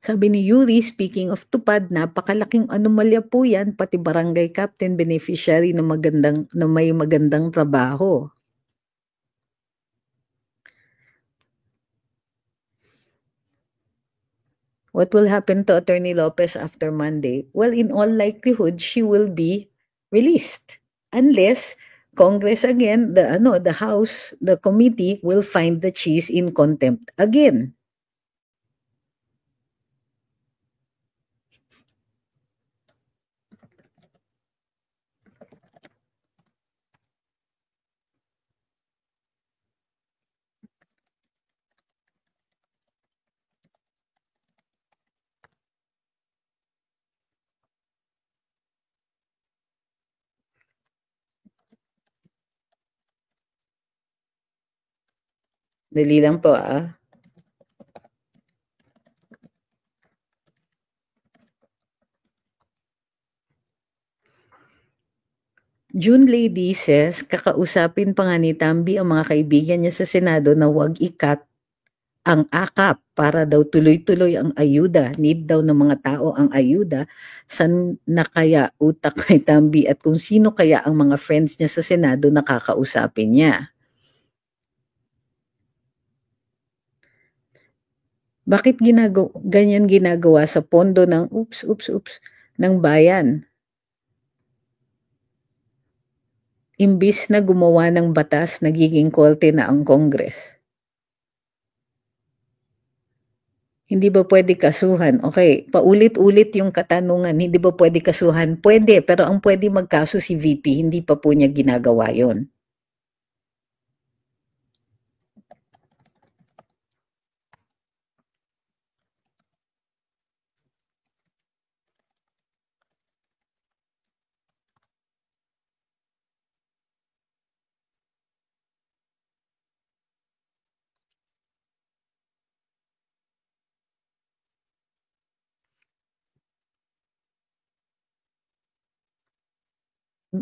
Sabi ni Yuri, speaking of tupad, napakalaking anomalya po yan, pati barangay captain beneficiary na, magandang, na may magandang trabaho. What will happen to Attorney Lopez after Monday? Well, in all likelihood, she will be released unless Congress again, the ano, the House, the committee will find that she in contempt again. Dali lang po ah. June Lady says, kakausapin pa nga ni Tambi ang mga kaibigan niya sa Senado na huwag ikat ang akap para daw tuloy-tuloy ang ayuda. Need daw ng mga tao ang ayuda. San na kaya utak ni Tambi at kung sino kaya ang mga friends niya sa Senado na kakausapin niya? Bakit ginago ganyan ginagawa sa pondo ng oops, oops, oops ng bayan? Imbis na gumawa ng batas, nagiging kolte na ang Congress. Hindi ba pwede kasuhan? Okay, paulit-ulit yung katanungan, hindi ba pwede kasuhan? Pwede, pero ang pwede magkaso si VP, hindi pa po niya ginagawa yon.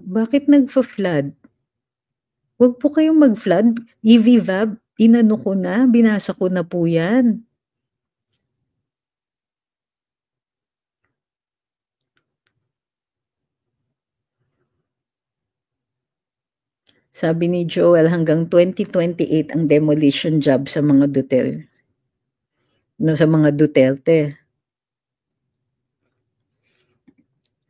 bakit nagfa-flood? Huwag po kayong mag-flood. EVVAB, inano ko na, binasa ko na po yan. Sabi ni Joel, hanggang 2028 ang demolition job sa mga Duterte. No, sa mga Duterte.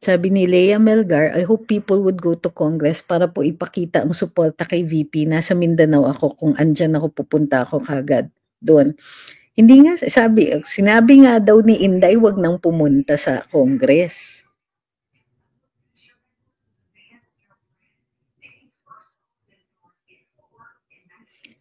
Sabi ni Lea Melgar, I hope people would go to Congress para po ipakita ang suporta kay VP. Nasa Mindanao ako kung andyan ako pupunta ako kagad doon. Hindi nga, sabi, sinabi nga daw ni Inday, wag nang pumunta sa Congress.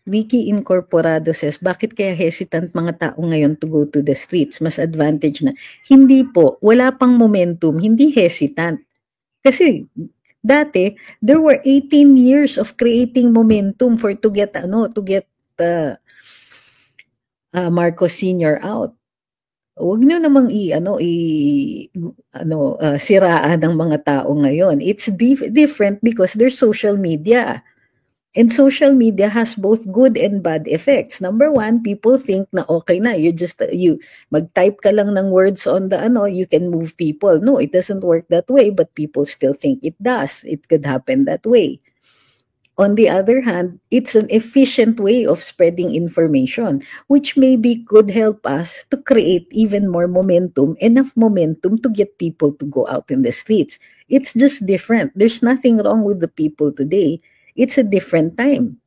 Vicky Incorporado says, bakit kaya hesitant mga tao ngayon to go to the streets? Mas advantage na. Hindi po, wala pang momentum, hindi hesitant. Kasi dati, there were 18 years of creating momentum for to get, ano, to get uh, uh, Marcos Sr. out. Huwag nyo namang i, ano, i, ano, uh, siraan ng mga tao ngayon. It's dif- different because there's social media And social media has both good and bad effects. Number one, people think na okay na, you just, uh, you, mag-type ka lang ng words on the ano, you can move people. No, it doesn't work that way, but people still think it does. It could happen that way. On the other hand, it's an efficient way of spreading information, which maybe could help us to create even more momentum, enough momentum to get people to go out in the streets. It's just different. There's nothing wrong with the people today it's a different time.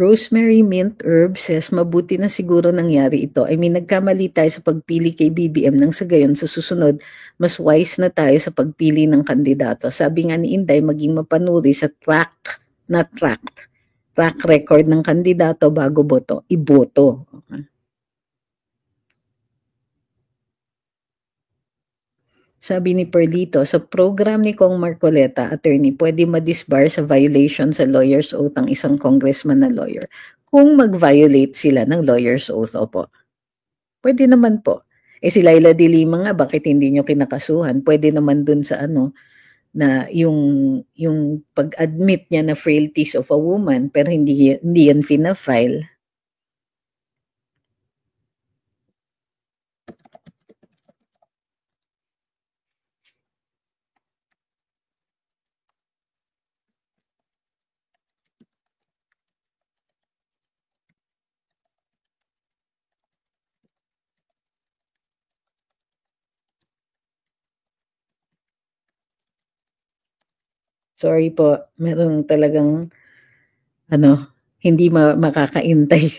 Rosemary Mint Herb says, mabuti na siguro nangyari ito. I mean, nagkamali tayo sa pagpili kay BBM nang sa gayon sa susunod, mas wise na tayo sa pagpili ng kandidato. Sabi nga ni Inday, maging mapanuri sa track, na track, track record ng kandidato bago boto, iboto. Okay. Sabi ni Perlito, sa program ni Kong Marcoleta, attorney, pwede ma-disbar sa violation sa lawyer's oath ang isang congressman na lawyer kung mag-violate sila ng lawyer's oath, opo. Pwede naman po. Eh si Laila de Lima nga, bakit hindi nyo kinakasuhan? Pwede naman dun sa ano, na yung, yung pag-admit niya na frailties of a woman, pero hindi, hindi yan file Sorry po, merong talagang ano, hindi ma- makakaintay.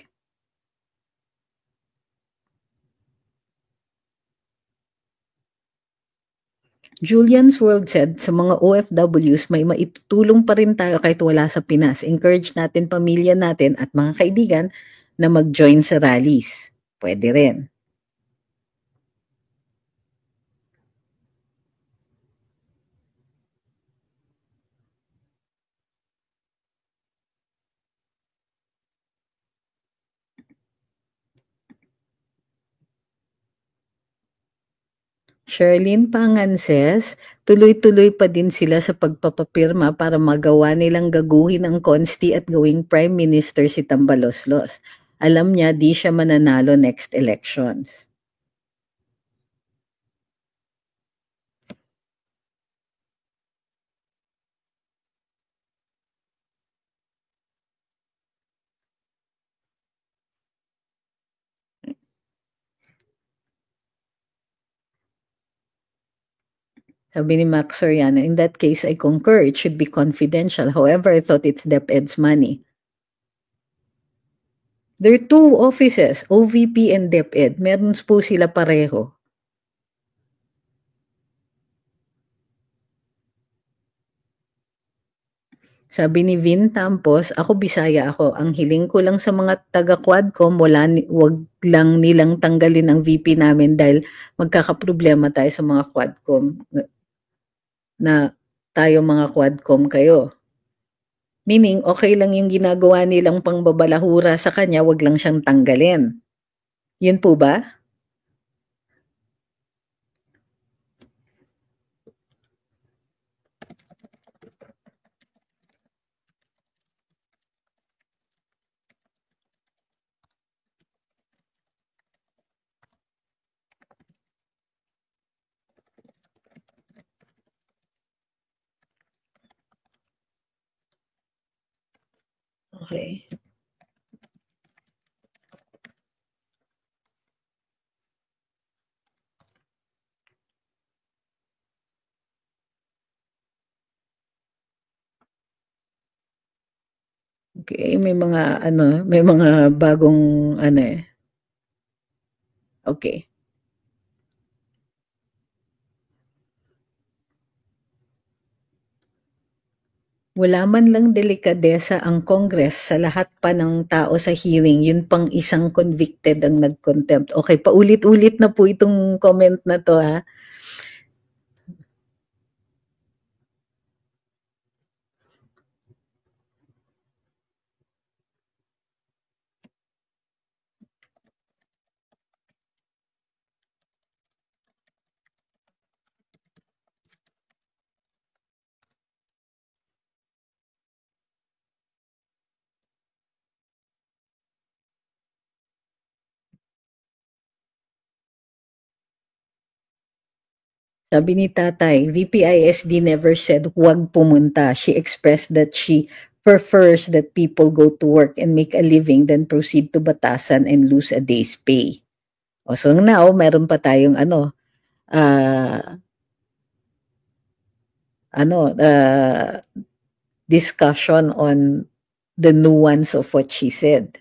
Julian's World said, sa mga OFWs, may maitutulong pa rin tayo kahit wala sa Pinas. Encourage natin pamilya natin at mga kaibigan na mag-join sa rallies. Pwede rin. Sherlyn Panganses, tuloy-tuloy pa din sila sa pagpapapirma para magawa nilang gaguhin ang konsti at gawing Prime Minister si Tambaloslos. Alam niya di siya mananalo next elections. Sabi ni Max Soriano, in that case, I concur. It should be confidential. However, I thought it's DepEd's money. There are two offices, OVP and DepEd. Meron po sila pareho. Sabi ni Vin Tampos, ako Bisaya ako. Ang hiling ko lang sa mga taga-Quadcom, wala, wag lang nilang tanggalin ang VP namin dahil magkakaproblema tayo sa mga Quadcom na tayo mga quadcom kayo. Meaning, okay lang yung ginagawa nilang pangbabalahura sa kanya, wag lang siyang tanggalin. Yun po ba? Okay. Okay, may mga ano, may mga bagong ano eh. Okay. Wala man lang delikadesa ang Congress sa lahat pa ng tao sa hearing, yun pang isang convicted ang nag-contempt. Okay, paulit-ulit na po itong comment na to ha. Sabi ni tatay, VPISD never said huwag pumunta. She expressed that she prefers that people go to work and make a living than proceed to batasan and lose a day's pay. O, so now, meron pa tayong ano, uh, ano, uh, discussion on the nuance of what she said.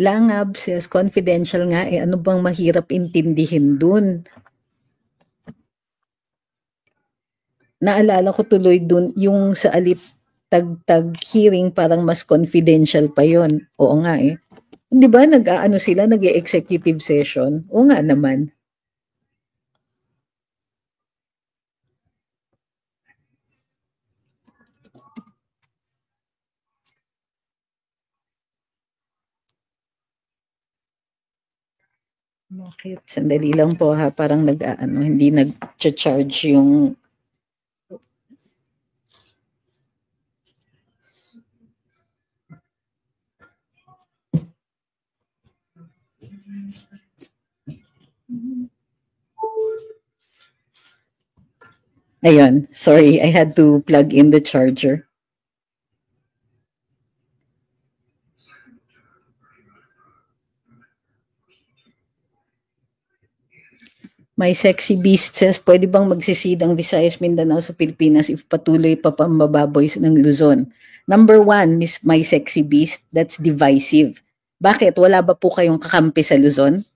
Langab, says confidential nga, eh ano bang mahirap intindihin dun? Naalala ko tuloy dun yung sa alip tagtag hearing parang mas confidential pa yon. Oo nga eh. 'Di ba nag-aano sila, nag-executive session? Oo nga naman. Bakit? Sandali lang po ha. Parang nag, ano, hindi nag-charge yung Ayun, sorry, I had to plug in the charger. My Sexy Beast says, pwede bang magsisid ang Visayas Mindanao sa Pilipinas if patuloy pa pambababoy ng Luzon? Number one, Miss My Sexy Beast, that's divisive. Bakit? Wala ba po kayong kakampi sa Luzon?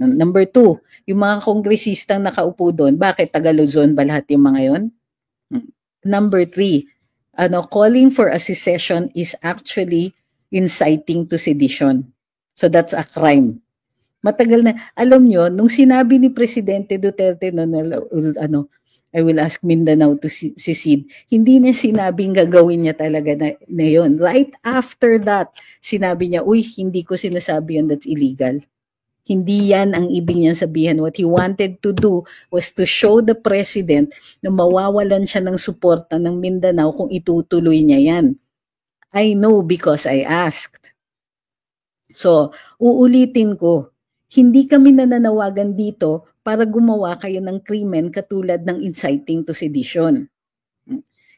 Number two, yung mga kongresistang nakaupo doon, bakit taga Luzon ba lahat yung mga yon? Hmm. Number three, ano, calling for a secession is actually inciting to sedition. So that's a crime matagal na, alam niyo nung sinabi ni Presidente Duterte noon, ano, I will ask Mindanao to si secede, hindi niya sinabing gagawin niya talaga na, na yun. Right after that, sinabi niya, uy, hindi ko sinasabi yun, that's illegal. Hindi yan ang ibig niya sabihin. What he wanted to do was to show the president na mawawalan siya ng suporta ng Mindanao kung itutuloy niya yan. I know because I asked. So, uulitin ko, hindi kami nananawagan dito para gumawa kayo ng krimen katulad ng inciting to sedition.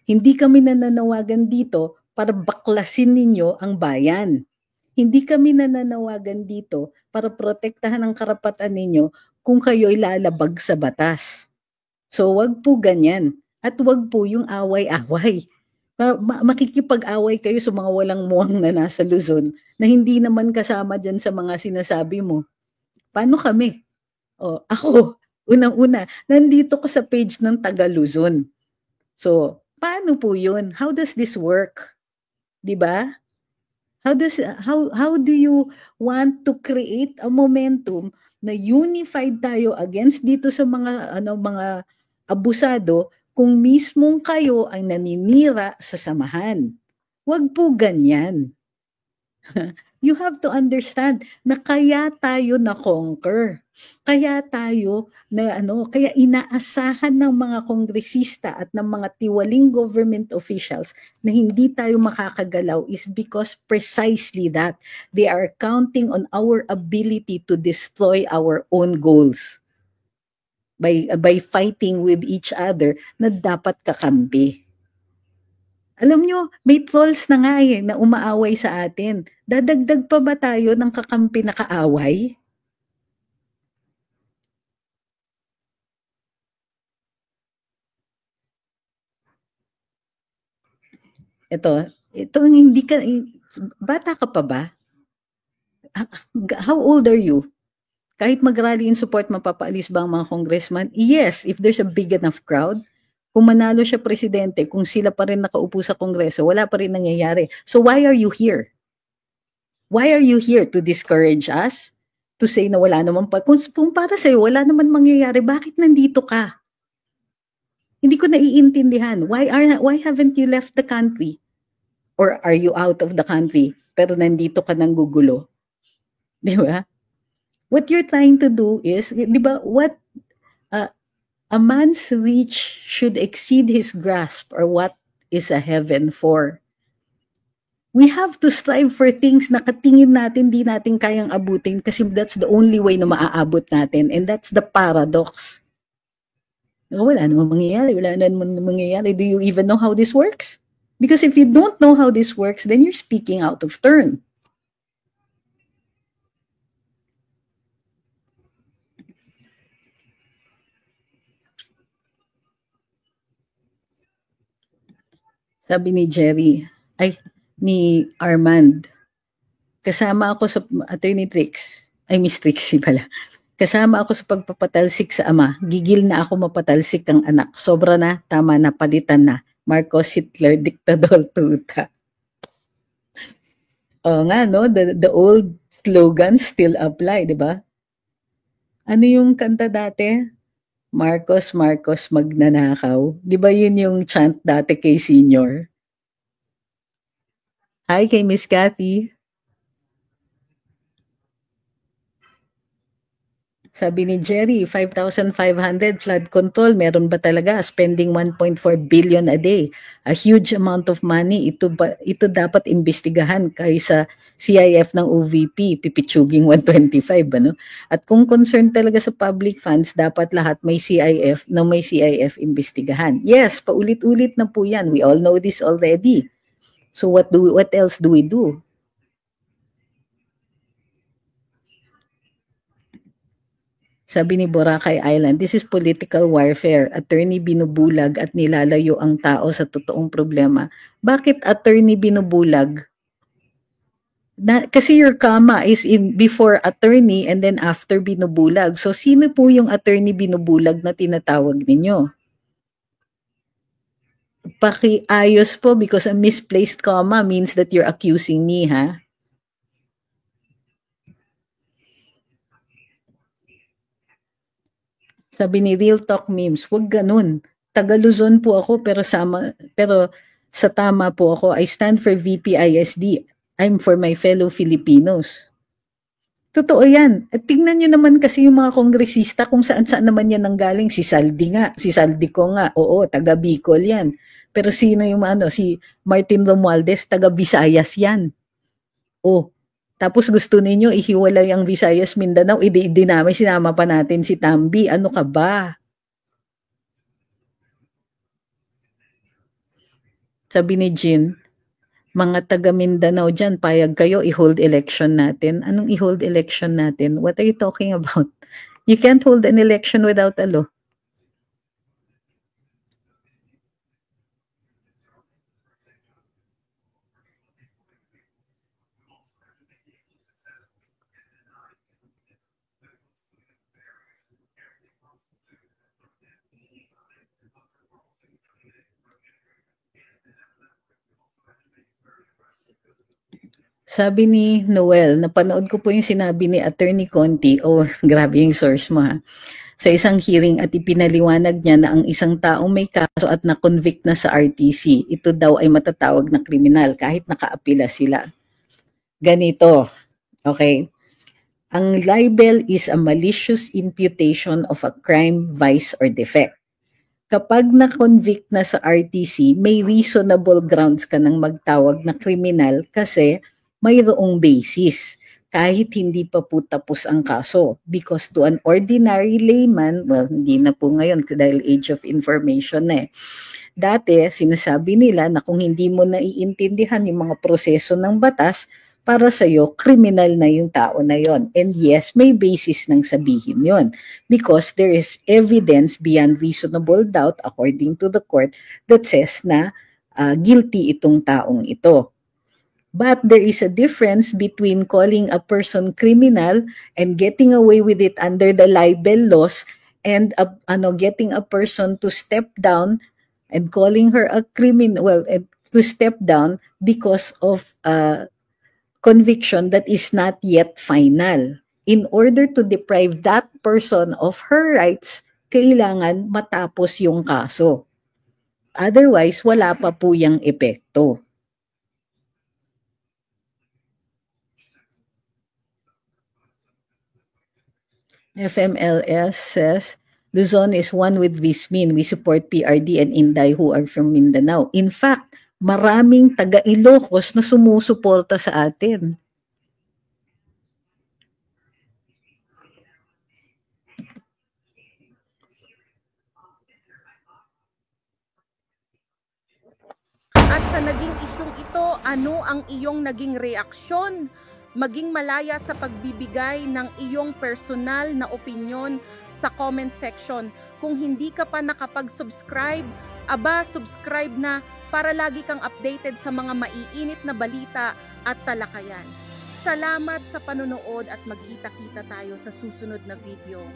Hindi kami nananawagan dito para baklasin ninyo ang bayan. Hindi kami nananawagan dito para protektahan ang karapatan ninyo kung kayo ilalabag sa batas. So wag po ganyan at wag po yung away-away. makikipag-away kayo sa mga walang muwang na nasa Luzon na hindi naman kasama dyan sa mga sinasabi mo. Paano kami? O, oh, ako, unang-una, nandito ko sa page ng Tagaluzon. So, paano po yun? How does this work? 'Di ba? How does how how do you want to create a momentum na unified tayo against dito sa mga ano mga abusado kung mismong kayo ang naninira sa samahan? Huwag po ganyan. you have to understand na kaya tayo na-conquer. Kaya tayo na ano, kaya inaasahan ng mga kongresista at ng mga tiwaling government officials na hindi tayo makakagalaw is because precisely that they are counting on our ability to destroy our own goals by by fighting with each other na dapat kakampi. Alam nyo, may trolls na nga eh, na umaaway sa atin. Dadagdag pa ba tayo ng kakampi na kaaway? Ito, ito hindi ka, eh, bata ka pa ba? Ah, ah, how old are you? Kahit mag-rally in support, mapapaalis ba ang mga congressman? Yes, if there's a big enough crowd. Kung manalo siya presidente, kung sila pa rin nakaupo sa Kongreso, wala pa rin nangyayari. So why are you here? Why are you here to discourage us? To say na wala naman pa. Kung, kung para sa'yo, wala naman mangyayari, bakit nandito ka? Hindi ko naiintindihan. Why, are, why haven't you left the country? Or are you out of the country? Pero nandito ka nang gugulo. Di ba? What you're trying to do is, di ba, what, uh, A man's reach should exceed his grasp, or what is a heaven for? We have to strive for things na katingin natin di natin kayang abutin kasi that's the only way na maaabot natin. And that's the paradox. Wala naman mangyayari. Wala naman mangyayari. Do you even know how this works? Because if you don't know how this works, then you're speaking out of turn. Sabi ni Jerry, ay, ni Armand. Kasama ako sa attorney tricks, Ay, Miss Trixie pala. Kasama ako sa pagpapatalsik sa ama. Gigil na ako mapatalsik ang anak. Sobra na, tama na, palitan na. Marcos Hitler, Diktador Tuta. O oh, nga, no? The, the old slogan still apply, di ba? Ano yung kanta dati? Marcos, Marcos, magnanakaw. Di ba yun yung chant dati kay senior? Hi kay Miss Cathy. Sabi ni Jerry, 5,500 flood control, meron ba talaga? Spending 1.4 billion a day. A huge amount of money. Ito, ba, ito dapat imbestigahan kaysa CIF ng OVP, pipitsuging 125. Ano? At kung concerned talaga sa public funds, dapat lahat may CIF na may CIF imbestigahan. Yes, paulit-ulit na po yan. We all know this already. So what do we, what else do we do? Sabi ni Boracay Island, this is political warfare. Attorney binubulag at nilalayo ang tao sa totoong problema. Bakit attorney binubulag? Na, kasi your comma is in before attorney and then after binubulag. So sino po yung attorney binubulag na tinatawag ninyo? Pakiayos po because a misplaced comma means that you're accusing me, ha? Sabi ni Real Talk Memes, wag ganun. Tagaluzon po ako pero sama pero sa tama po ako. I stand for VPISD. I'm for my fellow Filipinos. Totoo yan. At tingnan nyo naman kasi yung mga kongresista kung saan-saan naman yan nanggaling. Si Saldi nga, si Saldi ko nga. Oo, taga Bicol yan. Pero sino yung ano, si Martin Romualdez, taga Visayas yan. Oh, tapos gusto ninyo ihiwalay ang Visayas Mindanao, idi-idi namin, sinama pa natin si Tambi. Ano ka ba? Sabi ni Jean, mga taga Mindanao dyan, payag kayo, i-hold election natin. Anong i-hold election natin? What are you talking about? You can't hold an election without a law. Sabi ni Noel, napanood ko po yung sinabi ni Attorney Conti, oh grabe yung source mo ha, sa isang hearing at ipinaliwanag niya na ang isang tao may kaso at na-convict na sa RTC, ito daw ay matatawag na kriminal kahit nakaapila sila. Ganito, okay? Ang libel is a malicious imputation of a crime, vice, or defect. Kapag na-convict na sa RTC, may reasonable grounds ka ng magtawag na kriminal kasi mayroong basis kahit hindi pa po tapos ang kaso because to an ordinary layman, well, hindi na po ngayon dahil age of information na eh. Dati, sinasabi nila na kung hindi mo naiintindihan yung mga proseso ng batas, para sa sa'yo, criminal na yung tao na yon. And yes, may basis ng sabihin yon because there is evidence beyond reasonable doubt according to the court that says na uh, guilty itong taong ito. But there is a difference between calling a person criminal and getting away with it under the libel laws and uh, ano, getting a person to step down and calling her a criminal, well, uh, to step down because of a conviction that is not yet final. In order to deprive that person of her rights, kailangan matapos yung kaso. Otherwise, wala pa po yung epekto. FMLS says, Luzon is one with Vismin. We support PRD and Inday who are from Mindanao. In fact, maraming taga Ilocos na sumusuporta sa atin. At sa naging isyong ito, ano ang iyong naging reaksyon? maging malaya sa pagbibigay ng iyong personal na opinion sa comment section. Kung hindi ka pa nakapag-subscribe, aba, subscribe na para lagi kang updated sa mga maiinit na balita at talakayan. Salamat sa panonood at magkita-kita tayo sa susunod na video.